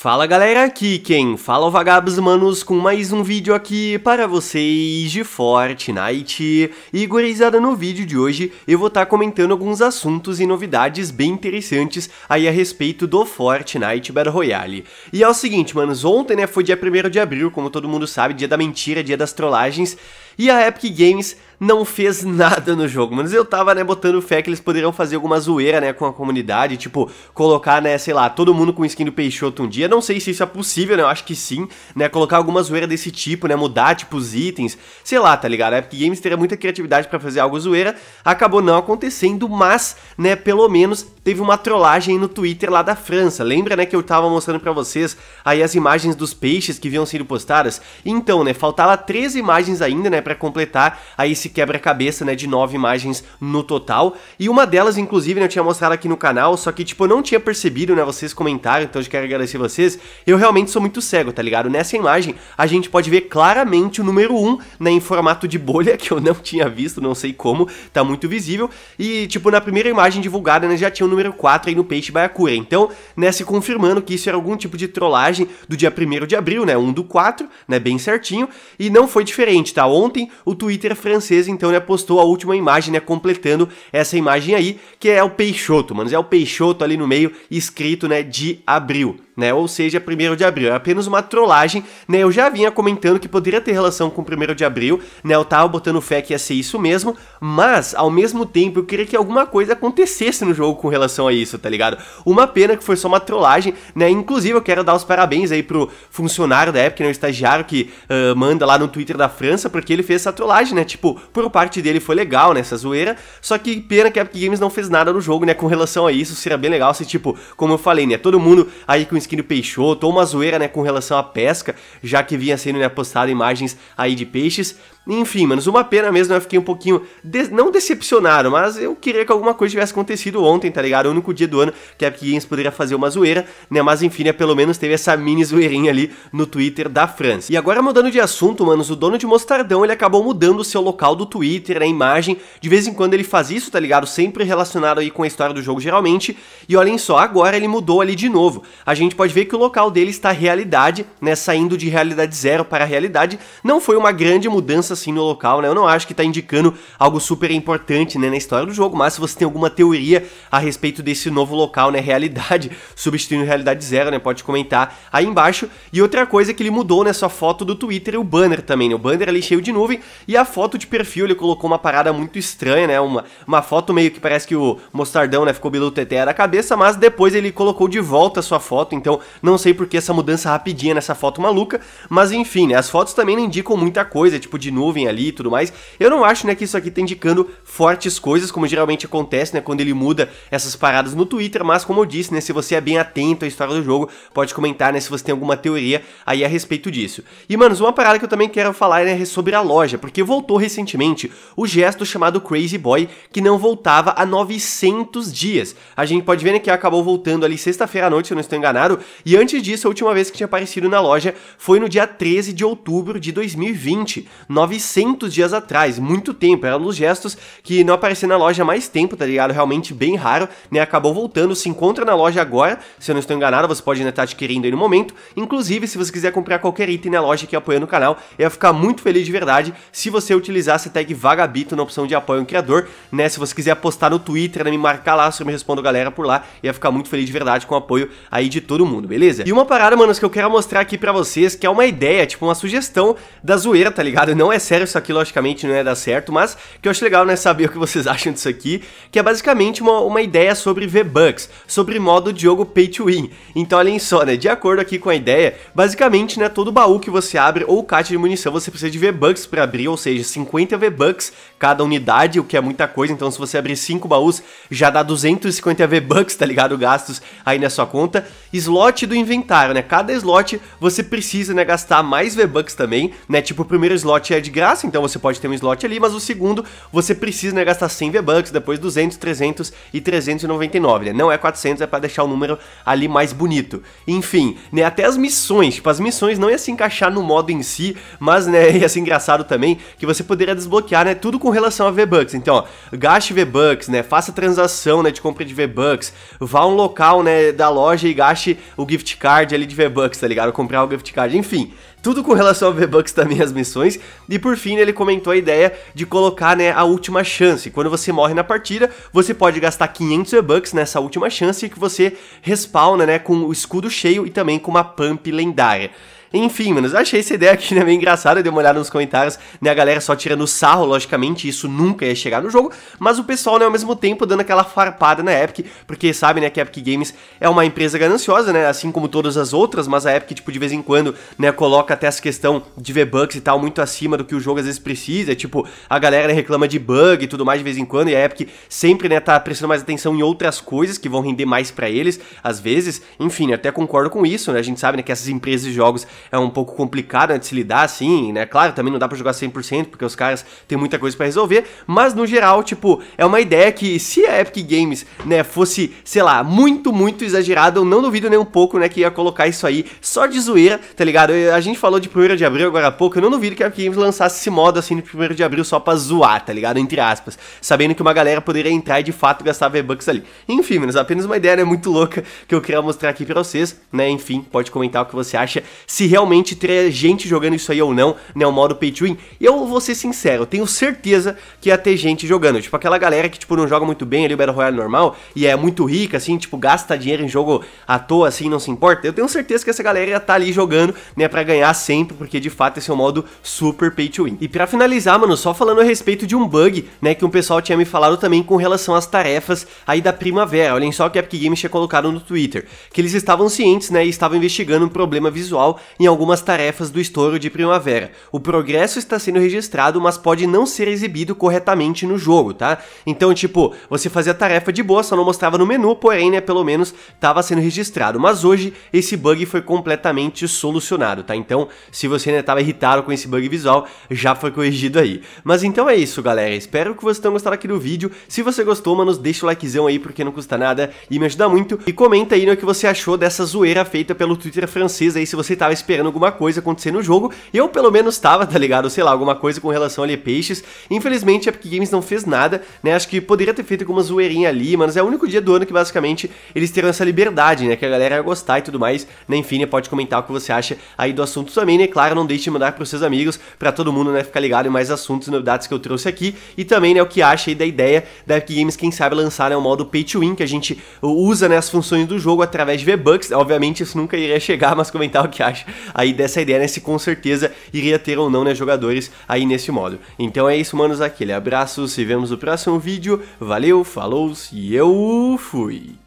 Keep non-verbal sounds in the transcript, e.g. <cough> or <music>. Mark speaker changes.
Speaker 1: Fala galera, aqui quem fala é o Vagabos Manos com mais um vídeo aqui para vocês de Fortnite. E gurizada, no vídeo de hoje eu vou estar tá comentando alguns assuntos e novidades bem interessantes aí a respeito do Fortnite Battle Royale. E é o seguinte, manos, ontem né, foi dia 1 de abril, como todo mundo sabe, dia da mentira, dia das trollagens, e a Epic Games não fez nada no jogo, mas eu tava, né, botando fé que eles poderiam fazer alguma zoeira, né, com a comunidade, tipo, colocar, né, sei lá, todo mundo com skin do Peixoto um dia, não sei se isso é possível, né, eu acho que sim, né, colocar alguma zoeira desse tipo, né, mudar, tipo, os itens, sei lá, tá ligado? A Epic Games teria muita criatividade para fazer algo zoeira, acabou não acontecendo, mas, né, pelo menos teve uma trollagem no Twitter lá da França, lembra, né, que eu tava mostrando para vocês aí as imagens dos peixes que vinham sendo postadas? Então, né, faltava três imagens ainda, né, para completar aí esse quebra-cabeça, né, de nove imagens no total. E uma delas, inclusive, né, eu tinha mostrado aqui no canal, só que, tipo, eu não tinha percebido, né, vocês comentaram, então eu quero agradecer vocês. Eu realmente sou muito cego, tá ligado? Nessa imagem, a gente pode ver claramente o número 1, né, em formato de bolha, <laughs> que eu não tinha visto, não sei como, tá muito visível. E, tipo, na primeira imagem divulgada, né, já tinha o número 4 aí no Peixe Baiacura. Então, né, se confirmando que isso era algum tipo de trollagem do dia 1 de abril, né, 1 do 4, né, bem certinho. E não foi diferente, tá? Ontem ontem o Twitter francês então né, postou a última imagem, né, completando essa imagem aí, que é o Peixoto, mano, é o Peixoto ali no meio escrito, né, de abril né? Ou seja, 1 de abril. É apenas uma trollagem, né? Eu já vinha comentando que poderia ter relação com 1 de abril, né? Eu tava botando fé que ia ser isso mesmo, mas ao mesmo tempo eu queria que alguma coisa acontecesse no jogo com relação a isso, tá ligado? Uma pena que foi só uma trollagem, né? Inclusive eu quero dar os parabéns aí pro funcionário da Epic, né? O estagiário que uh, manda lá no Twitter da França, porque ele fez essa trollagem, né? Tipo, por parte dele foi legal, né? Essa zoeira, só que pena que a Epic Games não fez nada no jogo, né? Com relação a isso, seria bem legal se, tipo, como eu falei, né? Todo mundo aí com que do Peixoto, ou uma zoeira né, com relação à pesca, já que vinha sendo né, postado imagens aí de peixes. Enfim, manos, uma pena mesmo, eu fiquei um pouquinho, de... não decepcionado, mas eu queria que alguma coisa tivesse acontecido ontem, tá ligado? O único dia do ano que a Epic poderia fazer uma zoeira, né? Mas enfim, né, pelo menos teve essa mini zoeirinha ali no Twitter da França. E agora mudando de assunto, manos, o dono de Mostardão, ele acabou mudando o seu local do Twitter, a imagem, de vez em quando ele faz isso, tá ligado? Sempre relacionado aí com a história do jogo, geralmente, e olhem só, agora ele mudou ali de novo. A gente pode ver que o local dele está realidade, né, saindo de realidade zero para realidade, não foi uma grande mudança assim no local, né? Eu não acho que tá indicando algo super importante, né, na história do jogo, mas se você tem alguma teoria a respeito desse novo local, né, realidade, <laughs> substituindo realidade zero, né, pode comentar aí embaixo. E outra coisa é que ele mudou, né, sua foto do Twitter e é o banner também, né? O banner ali cheio de nuvem e a foto de perfil ele colocou uma parada muito estranha, né? Uma, uma foto meio que parece que o Mostardão, né, ficou bilu teté da cabeça, mas depois ele colocou de volta a sua foto, então não sei por que essa mudança rapidinha nessa foto maluca, mas enfim, né, as fotos também não indicam muita coisa, tipo de nuvem ali e tudo mais. Eu não acho, né, que isso aqui tá indicando fortes coisas, como geralmente acontece, né, quando ele muda essas paradas no Twitter, mas como eu disse, né, se você é bem atento à história do jogo, pode comentar, né, se você tem alguma teoria aí a respeito disso. E, manos, uma parada que eu também quero falar, né, é sobre a loja, porque voltou recentemente o gesto chamado Crazy Boy, que não voltava há 900 dias. A gente pode ver, né, que acabou voltando ali sexta-feira à noite, se eu não estou enganado, e antes disso, a última vez que tinha aparecido na loja foi no dia 13 de outubro de 2020, 900 dias atrás, muito tempo, era um dos gestos que não aparecia na loja há mais tempo, tá ligado? Realmente bem raro, né? Acabou voltando, se encontra na loja agora, se eu não estou enganado, você pode ainda estar adquirindo aí no momento. Inclusive, se você quiser comprar qualquer item na loja que apoia no canal, eu ia ficar muito feliz de verdade se você utilizasse a tag Vagabito na opção de apoio ao criador, né? Se você quiser postar no Twitter, né? me marcar lá, se eu me respondo galera por lá, ia ficar muito feliz de verdade com o apoio aí de todo mundo, beleza? E uma parada, manos, que eu quero mostrar aqui pra vocês, que é uma ideia, tipo uma sugestão da zoeira, tá ligado? Não é é sério isso aqui, logicamente não ia dar certo, mas que eu acho legal, né, saber o que vocês <laughs> acham disso aqui, que é basicamente uma, uma ideia sobre V-Bucks, sobre modo de jogo Pay to Win. Então, olhem só, né, de acordo aqui com a ideia, basicamente, né, todo baú que você abre ou caixa de munição, você precisa de V-Bucks para abrir, ou seja, 50 V-Bucks cada unidade, o que é muita coisa, então se você abrir 5 baús, já dá 250 V-Bucks, tá ligado, gastos aí na sua conta. Slot do inventário, né, cada slot você precisa, né, gastar mais V-Bucks também, né, tipo, o primeiro slot é de de graça, então você pode ter um slot ali, mas o segundo você precisa né, gastar 100 V-Bucks, depois 200, 300 e 399, né? Não é 400, é para deixar o número ali mais bonito. Enfim, né, até as missões, tipo, as missões não ia se encaixar no modo em si, mas né, <laughs> ia ser engraçado também que você poderia desbloquear, né, tudo com relação a V-Bucks. Então, ó, gaste V-Bucks, né, faça transação, né, de compra de V-Bucks, vá a um local, né, da loja e gaste o gift card ali de V-Bucks, tá ligado? Comprar o gift card, enfim, tudo com relação ao V-Bucks também as missões. E por fim, ele comentou a ideia de colocar né, a última chance. Quando você morre na partida, você pode gastar 500 V-Bucks nessa última chance que você respawna né, com o escudo cheio e também com uma pump lendária. Enfim, manos, achei essa ideia aqui, né, bem engraçada, dei uma olhada nos comentários, né, a galera só tirando sarro, logicamente, isso nunca ia chegar no jogo, mas o pessoal, né, ao mesmo tempo dando aquela farpada na Epic, porque sabe, né, que a Epic Games é uma empresa gananciosa, né, assim como todas as outras, mas a Epic, tipo, de vez em quando, né, coloca até essa questão de V-Bucks e tal muito acima do que o jogo às vezes precisa, tipo, a galera né, reclama de bug e tudo mais de vez em quando, e a Epic sempre, né, tá prestando mais atenção em outras coisas que vão render mais para eles, às vezes, enfim, né, até concordo com isso, né, a gente sabe, né, que essas empresas de jogos é um pouco complicado né, de se lidar, assim, né? Claro, também não dá para jogar 100%, porque os caras têm muita coisa para resolver, mas no geral, tipo, é uma ideia que se a Epic Games, né, fosse, sei lá, muito, muito exagerada, eu não duvido nem um pouco, né, que ia colocar isso aí só de zoeira, tá ligado? A gente falou de 1 de abril agora há pouco, eu não duvido que a Epic Games lançasse esse modo, assim, no 1 de abril só pra zoar, tá ligado? Entre aspas, sabendo que uma galera poderia entrar e de fato gastar V-Bucks ali. Enfim, mas apenas uma ideia, né, muito louca que eu queria mostrar aqui pra vocês, né, enfim, pode comentar o que você acha, se realmente teria gente jogando isso aí ou não, né? O modo pay to win. Eu vou ser sincero, eu tenho certeza que ia ter gente jogando. Tipo, aquela galera que, tipo, não joga muito bem ali o Battle Royale normal e é muito rica, assim, tipo, gasta dinheiro em jogo à toa, assim, não se importa. Eu tenho certeza que essa galera ia estar tá ali jogando, né, pra ganhar sempre, porque de fato esse é um modo super pay to win. E pra finalizar, mano, só falando a respeito de um bug, né, que um pessoal tinha me falado também com relação às tarefas aí da primavera. Olhem só o que a Epic Games tinha colocado no Twitter, que eles estavam cientes, né, e estavam investigando um problema visual em algumas tarefas do estouro de primavera. O progresso está sendo registrado, mas pode não ser exibido corretamente no jogo, tá? Então, tipo, você fazia a tarefa de boa, só não mostrava no menu, porém, né, pelo menos estava sendo registrado. Mas hoje esse bug foi completamente solucionado, tá? Então, se você ainda né, estava irritado com esse bug visual, já foi corrigido aí. Mas então é isso, galera. Espero que vocês tenham gostado aqui do vídeo. Se você gostou, mano, deixa o likezão aí porque não custa nada e me ajuda muito. E comenta aí no né, que você achou dessa zoeira feita pelo Twitter francês aí, se você tava esperando esperando alguma coisa acontecer no jogo. Eu pelo menos estava, tá ligado? Sei lá, alguma coisa com relação ali a peixes. Infelizmente a Epic Games não fez nada, né? Acho que poderia ter feito alguma zoeirinha ali, mas é o único dia do ano que basicamente eles terão essa liberdade, né? Que a galera ia gostar e tudo mais. Né? Enfim, né, pode comentar o que você acha aí do assunto também, né? Claro, não deixe de mandar pros seus amigos, para todo mundo, né? Ficar ligado em mais assuntos e novidades que eu trouxe aqui. E também, né? O que acha aí da ideia da Epic Games, quem sabe, lançar né, um modo pay to win, que a gente usa, né? As funções do jogo através de V-Bucks. Obviamente isso nunca iria chegar, mas comentar o que acha aí dessa ideia, né? Se com certeza iria ter ou não, né, jogadores aí nesse modo. Então é isso, manos, aquele abraço, se vemos no próximo vídeo, valeu, falou e eu fui!